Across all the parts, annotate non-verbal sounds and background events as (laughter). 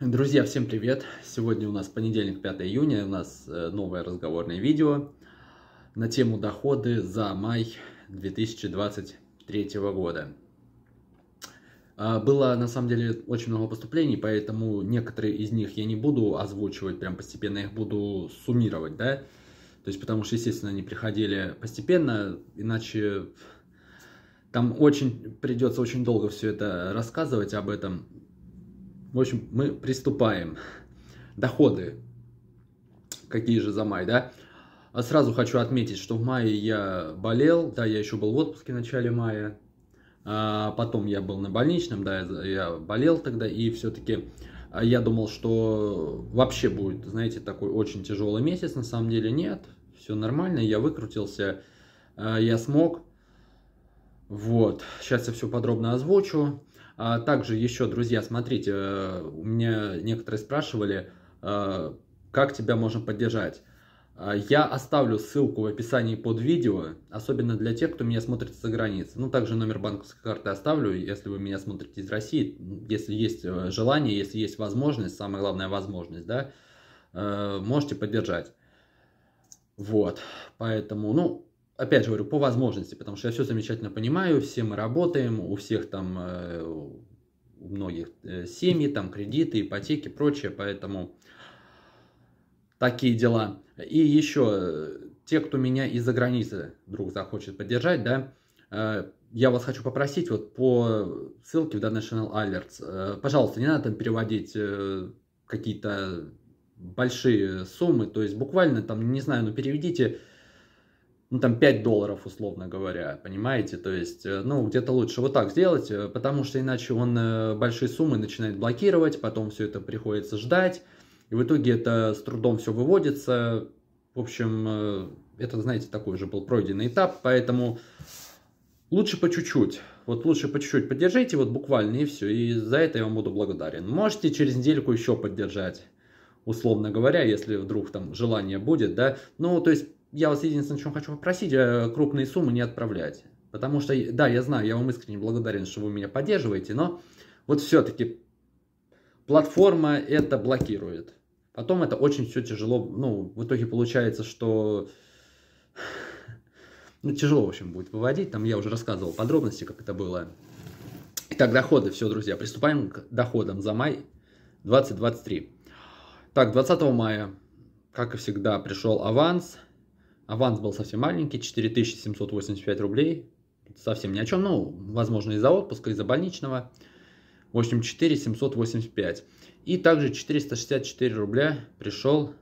Друзья, всем привет! Сегодня у нас понедельник, 5 июня, у нас э, новое разговорное видео на тему доходы за май 2023 года. А, было, на самом деле, очень много поступлений, поэтому некоторые из них я не буду озвучивать, прям постепенно их буду суммировать, да? То есть, потому что, естественно, они приходили постепенно, иначе там очень придется очень долго все это рассказывать об этом. В общем, мы приступаем. Доходы. Какие же за май, да? А сразу хочу отметить, что в мае я болел, да, я еще был в отпуске в начале мая, а потом я был на больничном, да, я болел тогда, и все-таки а, я думал, что вообще будет, знаете, такой очень тяжелый месяц, на самом деле нет, все нормально, я выкрутился, а, я смог, вот, сейчас я все подробно озвучу. А также еще, друзья, смотрите, э, у меня некоторые спрашивали, э, как тебя можно поддержать. А, я оставлю ссылку в описании под видео, особенно для тех, кто меня смотрит за границы. Ну, также номер банковской карты оставлю, если вы меня смотрите из России, если есть э, желание, если есть возможность, самая главная возможность, да, можете поддержать. Вот, поэтому, ну, опять же говорю, по возможности, потому что я все замечательно понимаю, все мы работаем, у всех там, э, у многих э, семьи, там кредиты, ипотеки, прочее, поэтому такие дела. И еще, э, те, кто меня из-за границы вдруг захочет поддержать, да, я вас хочу попросить вот по ссылке в данный National Alerts, пожалуйста, не надо там переводить какие-то большие суммы, то есть буквально там, не знаю, ну переведите ну, там 5 долларов, условно говоря, понимаете? То есть, э, ну, где-то лучше вот так сделать, э, потому что иначе он э, большие суммы начинает блокировать, потом все это приходится ждать, и в итоге это с трудом все выводится. В общем, это, знаете, такой же был пройденный этап, поэтому лучше по чуть-чуть. Вот лучше по чуть-чуть поддержите, вот буквально, и все. И за это я вам буду благодарен. Можете через недельку еще поддержать, условно говоря, если вдруг там желание будет, да. Ну, то есть я вас единственное, о чем хочу попросить, э, крупные суммы не отправлять. Потому что, да, я знаю, я вам искренне благодарен, что вы меня поддерживаете, но вот все-таки платформа это блокирует. Потом это очень все тяжело, ну, в итоге получается, что ну, тяжело, в общем, будет выводить. Там я уже рассказывал подробности, как это было. Итак, доходы. Все, друзья, приступаем к доходам за май 2023. Так, 20 мая, как и всегда, пришел аванс – Аванс был совсем маленький, 4785 рублей. Совсем ни о чем, ну, возможно, из-за отпуска, из-за больничного. В общем, 4785. И также 464 рубля пришел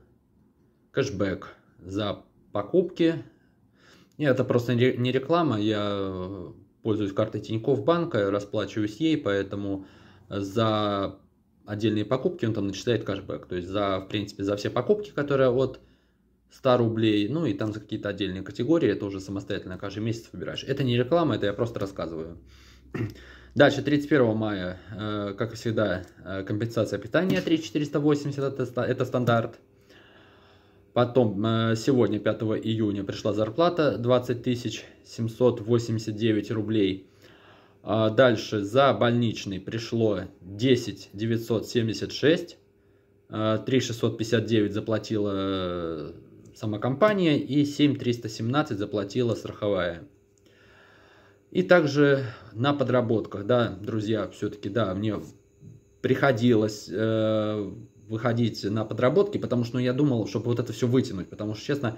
кэшбэк за покупки. И это просто не реклама, я э, пользуюсь картой Тинькофф банка, расплачиваюсь ей, поэтому за отдельные покупки он там начисляет кэшбэк. То есть за, в принципе, за все покупки, которые от 100 рублей, ну и там за какие-то отдельные категории, это уже самостоятельно каждый месяц выбираешь. Это не реклама, это я просто рассказываю. (clears throat) Дальше, 31 мая, э, как и всегда, э, компенсация питания 3480, это, это стандарт. Потом, э, сегодня, 5 июня, пришла зарплата 20 789 рублей. А дальше, за больничный пришло 10 976, 3 659 заплатила сама компания и 7317 заплатила страховая. И также на подработках, да, друзья, все-таки, да, мне приходилось э, выходить на подработки, потому что ну, я думал, чтобы вот это все вытянуть, потому что, честно,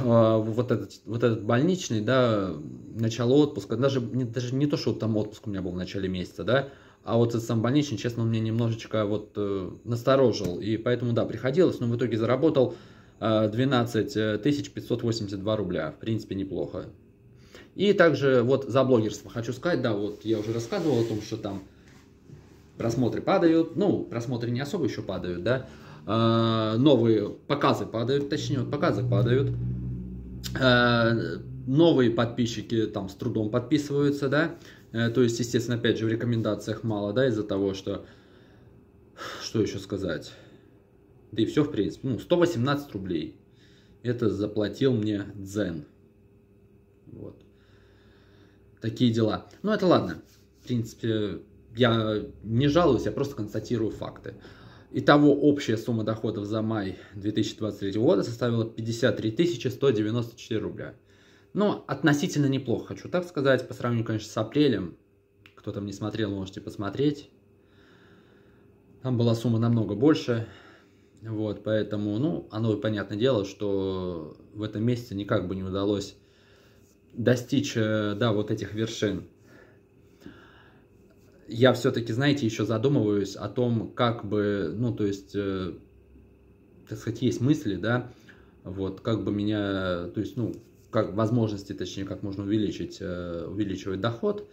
э, вот, этот, вот этот больничный, да, начало отпуска, даже, не, даже не то, что там отпуск у меня был в начале месяца, да, а вот этот сам больничный, честно, он меня немножечко вот э, насторожил, и поэтому, да, приходилось, но в итоге заработал 12 э, 582 э, рубля. В принципе, неплохо. И также вот за блогерство хочу сказать, да, вот я уже рассказывал о том, что там просмотры падают, ну, просмотры не особо еще падают, да, а, новые показы падают, точнее, вот показы падают, а, новые подписчики там с трудом подписываются, да, а, то есть, естественно, опять же, в рекомендациях мало, да, из-за того, что, что еще сказать, да и все, в принципе. Ну, 118 рублей. Это заплатил мне Дзен. Вот. Такие дела. Ну, это ладно. В принципе, я не жалуюсь, я просто констатирую факты. Итого общая сумма доходов за май 2023 года составила 53 194 рубля. Но относительно неплохо, хочу так сказать, по сравнению, конечно, с апрелем. Кто там не смотрел, можете посмотреть. Там была сумма намного больше. Вот, поэтому, ну, оно понятное дело, что в этом месяце никак бы не удалось достичь, э, да, вот этих вершин. Я все-таки, знаете, еще задумываюсь о том, как бы, ну, то есть, э, так сказать, есть мысли, да, вот, как бы меня, то есть, ну, как возможности, точнее, как можно увеличить, э, увеличивать доход.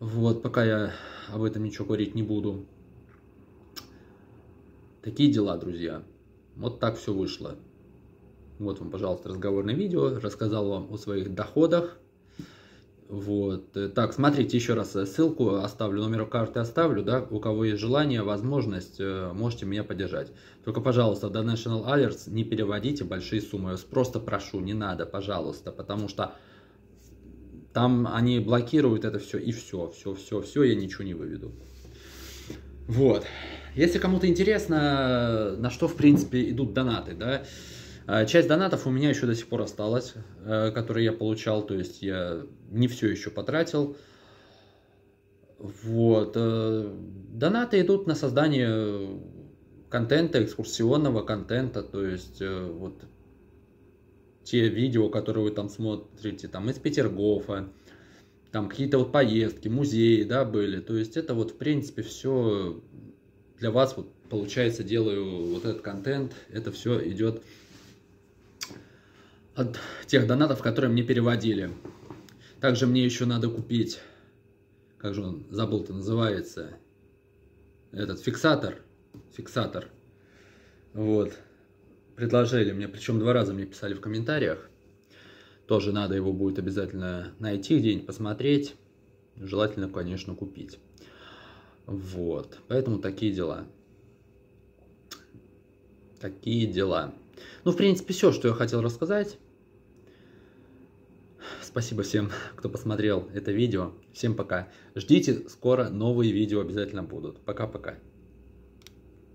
Вот, пока я об этом ничего говорить не буду. Такие дела, друзья. Вот так все вышло. Вот вам, пожалуйста, разговорное видео. Рассказал вам о своих доходах. Вот. Так, смотрите, еще раз э, ссылку оставлю, номер карты оставлю, да, у кого есть желание, возможность, э, можете меня поддержать. Только, пожалуйста, до National Alerts не переводите большие суммы, я вас просто прошу, не надо, пожалуйста, потому что там они блокируют это все, и все, все, все, все, я ничего не выведу. Вот. Если кому-то интересно, на что, в принципе, идут донаты, да, а, Часть донатов у меня еще до сих пор осталась, э, которые я получал, то есть я не все еще потратил. Вот. Э, донаты идут на создание контента, экскурсионного контента, то есть э, вот те видео, которые вы там смотрите, там из Петергофа, там какие-то вот поездки, музеи, да, были. То есть это вот, в принципе, все для вас, вот, получается, делаю вот этот контент. Это все идет от тех донатов, которые мне переводили. Также мне еще надо купить, как же он, забыл-то называется, этот фиксатор. Фиксатор. Вот. Предложили мне, причем два раза мне писали в комментариях. Тоже надо его будет обязательно найти где-нибудь, посмотреть. Желательно, конечно, купить. Вот, поэтому такие дела. Такие дела. Ну, в принципе, все, что я хотел рассказать. Спасибо всем, кто посмотрел это видео. Всем пока. Ждите, скоро новые видео обязательно будут. Пока-пока.